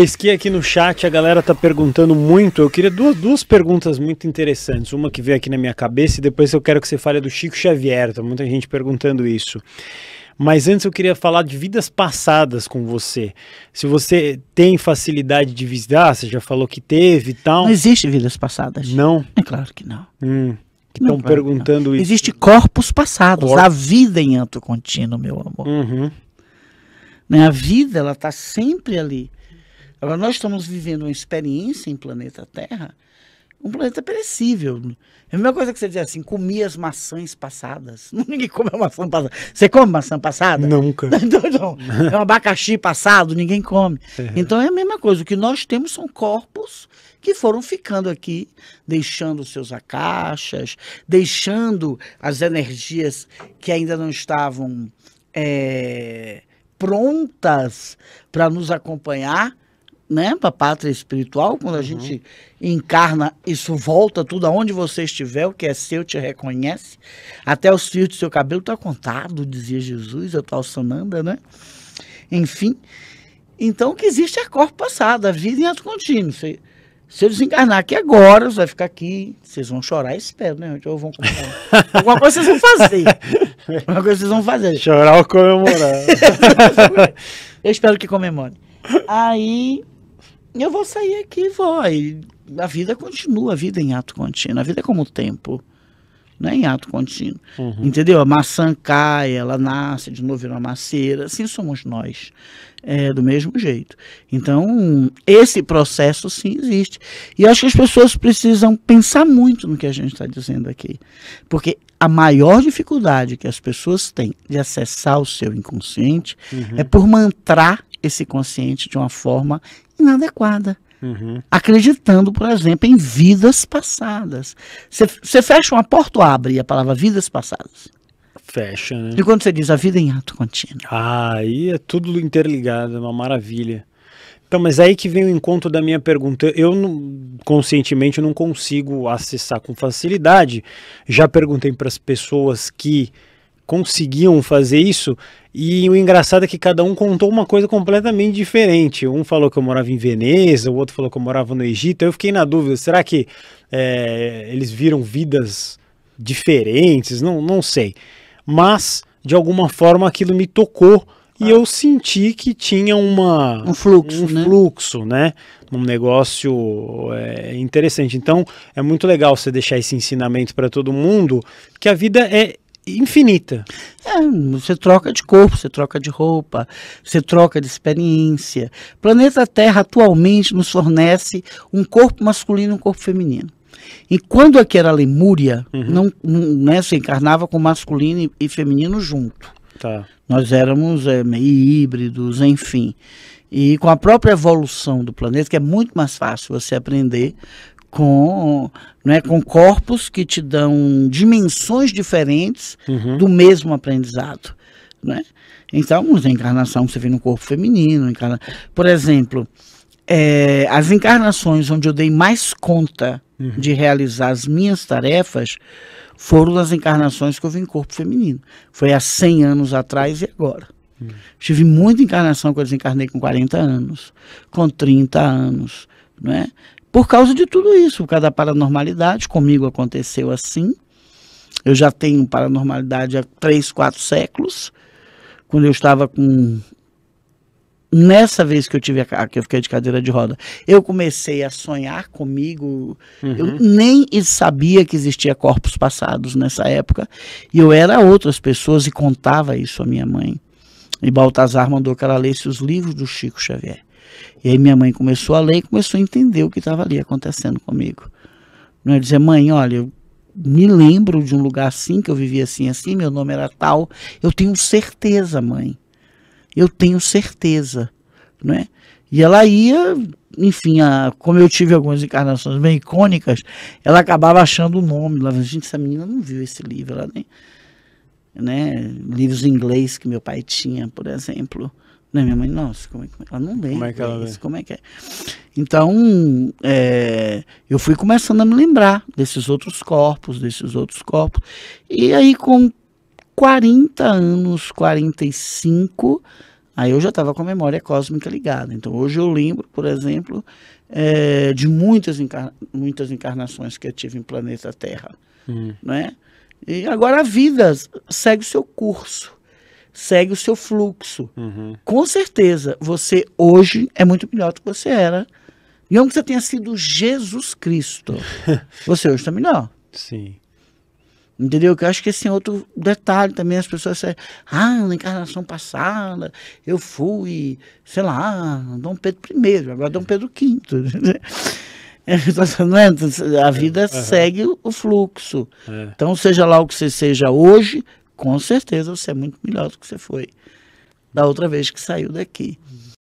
Pesquei aqui no chat, a galera tá perguntando muito. Eu queria duas, duas perguntas muito interessantes. Uma que veio aqui na minha cabeça e depois eu quero que você fale do Chico Xavier. Tá muita gente perguntando isso. Mas antes eu queria falar de vidas passadas com você. Se você tem facilidade de visitar, você já falou que teve e tal. Não existe vidas passadas. Não? É claro que não. Hum, que estão claro perguntando isso. Existe corpos passados. A vida em anto contínuo, meu amor. Uhum. Né, a vida, ela tá sempre ali. Agora, nós estamos vivendo uma experiência em planeta Terra, um planeta perecível. É a mesma coisa que você dizer assim, comi as maçãs passadas. Ninguém come maçã passada. Você come maçã passada? Nunca. Então, não, É um abacaxi passado, ninguém come. É. Então é a mesma coisa. O que nós temos são corpos que foram ficando aqui, deixando seus acaixas, deixando as energias que ainda não estavam é, prontas para nos acompanhar né, para a pátria espiritual, quando uhum. a gente encarna, isso volta tudo aonde você estiver, o que é seu te reconhece. Até os fios do seu cabelo está contado, dizia Jesus, a tua Sananda, né? Enfim, então que existe é corpo passado, a vida em ato contínuo. se eu desencarnar aqui agora, você vai ficar aqui, vocês vão chorar, espero, né? Então, ou vão Alguma coisa vocês vão fazer. Alguma coisa vocês vão fazer. Chorar ou comemorar. eu espero que comemore. Aí eu vou sair aqui, vó. E a vida continua, a vida é em ato contínuo, a vida é como o tempo. Não é em ato contínuo. Uhum. Entendeu? A maçã cai, ela nasce, de novo vira uma macieira. Assim somos nós. É, do mesmo jeito. Então, esse processo sim existe. E acho que as pessoas precisam pensar muito no que a gente está dizendo aqui. Porque a maior dificuldade que as pessoas têm de acessar o seu inconsciente uhum. é por mantrar esse consciente de uma forma inadequada. Uhum. Acreditando, por exemplo, em vidas passadas. Você fecha uma porta ou abre a palavra vidas passadas? Fecha, né? E quando você diz a vida é em ato contínuo? Ah, aí é tudo interligado, é uma maravilha. Então, mas aí que vem o encontro da minha pergunta. Eu não, conscientemente não consigo acessar com facilidade. Já perguntei para as pessoas que conseguiam fazer isso. E o engraçado é que cada um contou uma coisa completamente diferente. Um falou que eu morava em Veneza, o outro falou que eu morava no Egito. Eu fiquei na dúvida: será que é, eles viram vidas diferentes? Não, não sei. Mas, de alguma forma, aquilo me tocou. E ah. eu senti que tinha uma, um fluxo, um né? fluxo, né? Um negócio é, interessante. Então, é muito legal você deixar esse ensinamento para todo mundo que a vida é infinita. É, você troca de corpo, você troca de roupa, você troca de experiência. Planeta Terra atualmente nos fornece um corpo masculino e um corpo feminino. E quando aqui era Lemúria, uhum. não, não né, se encarnava com masculino e, e feminino junto. Tá. Nós éramos é, meio híbridos, enfim. E com a própria evolução do planeta, que é muito mais fácil você aprender com, é com corpos que te dão dimensões diferentes uhum. do mesmo aprendizado. Né? Então, a encarnação você vê no corpo feminino. Encarna... Por exemplo, é, as encarnações onde eu dei mais conta uhum. de realizar as minhas tarefas foram as encarnações que eu vi em corpo feminino. Foi há 100 anos atrás e agora. Uhum. Tive muita encarnação que eu desencarnei com 40 anos, com 30 anos. é? Por causa de tudo isso, por causa da paranormalidade, comigo aconteceu assim. Eu já tenho paranormalidade há três, quatro séculos. Quando eu estava com. Nessa vez que eu tive a, que eu fiquei de cadeira de roda, eu comecei a sonhar comigo. Uhum. Eu nem sabia que existia corpos passados nessa época. E eu era outras pessoas e contava isso à minha mãe. E Baltazar mandou que ela lesse os livros do Chico Xavier. E aí minha mãe começou a ler e começou a entender o que estava ali acontecendo comigo. Não é dizer, mãe, olha, eu me lembro de um lugar assim, que eu vivia assim, assim, meu nome era tal. Eu tenho certeza, mãe. Eu tenho certeza, não é? E ela ia, enfim, a, como eu tive algumas encarnações bem icônicas, ela acabava achando o nome. Ela gente, essa menina não viu esse livro, ela nem, né? Livros em inglês que meu pai tinha, por exemplo não minha mãe, nossa, como é que ela não lembra? Como é que ela isso, como é que é? Então, é, eu fui começando a me lembrar desses outros corpos, desses outros corpos. E aí, com 40 anos, 45, aí eu já estava com a memória cósmica ligada. Então, hoje eu lembro, por exemplo, é, de muitas, encarna muitas encarnações que eu tive em planeta Terra. Hum. Né? E agora a vida segue o seu curso segue o seu fluxo. Uhum. Com certeza, você hoje é muito melhor do que você era. E onde você tenha sido Jesus Cristo. você hoje está melhor. Sim. Entendeu? Que eu acho que esse é outro detalhe também. As pessoas dizem, ah, na encarnação passada, eu fui, sei lá, Dom Pedro I, agora Dom Pedro V. Né? É, né? a vida segue o fluxo. É. Então, seja lá o que você seja hoje, com certeza você é muito melhor do que você foi da outra vez que saiu daqui.